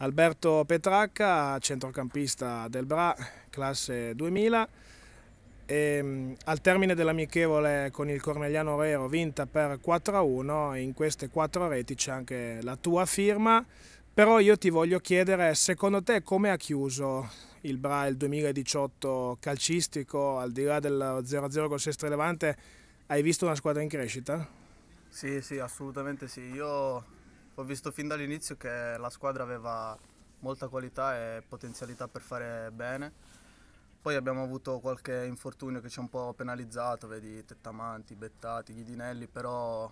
Alberto Petracca, centrocampista del Bra, classe 2000. E, ehm, al termine dell'amichevole con il Cornegliano Rero, vinta per 4-1, in queste quattro reti c'è anche la tua firma, però io ti voglio chiedere secondo te come ha chiuso il Bra il 2018 calcistico, al di là del 0-0 con Sestre Levante, hai visto una squadra in crescita? Sì, sì, assolutamente sì. Io ho visto fin dall'inizio che la squadra aveva molta qualità e potenzialità per fare bene. Poi abbiamo avuto qualche infortunio che ci ha un po' penalizzato, vedi Tettamanti, Bettati, Ghidinelli, però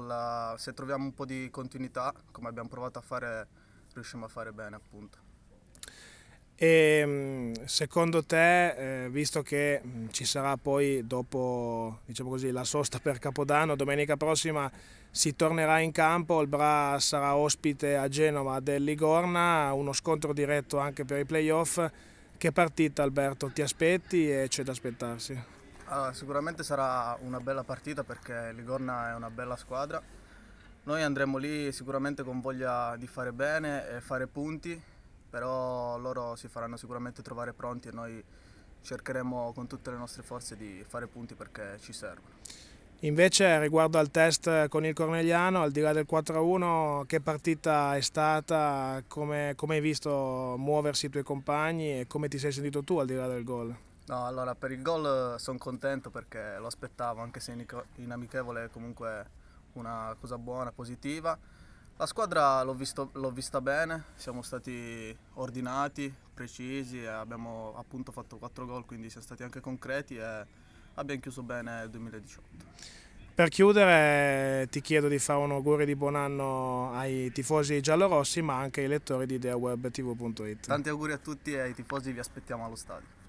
la, se troviamo un po' di continuità, come abbiamo provato a fare, riusciamo a fare bene appunto. E ehm, secondo te, eh, visto che mm, ci sarà poi dopo diciamo così, la sosta per Capodanno, domenica prossima si tornerà in campo, il Bra sarà ospite a Genova del Ligorna, uno scontro diretto anche per i playoff. Che partita Alberto ti aspetti e c'è da aspettarsi? Allora, sicuramente sarà una bella partita perché Ligorna è una bella squadra. Noi andremo lì sicuramente con voglia di fare bene e fare punti però loro si faranno sicuramente trovare pronti e noi cercheremo con tutte le nostre forze di fare punti perché ci servono. Invece riguardo al test con il Cornegliano, al di là del 4-1, che partita è stata, come, come, hai visto muoversi i tuoi compagni e come ti sei sentito tu al di là del gol? No, allora per il gol eh, sono contento perché lo aspettavo, anche se in amichevole è comunque una cosa buona, positiva. La squadra l'ho, vista bene, siamo stati ordinati, precisi, eh, abbiamo appunto fatto 4 gol, quindi siamo stati anche concreti e abbiamo chiuso bene il 2018. Per chiudere ti chiedo di fare un augurio di buon anno ai tifosi giallorossi ma anche ai lettori di ideawebtv.it. Tanti auguri a tutti e ai tifosi vi aspettiamo allo stadio.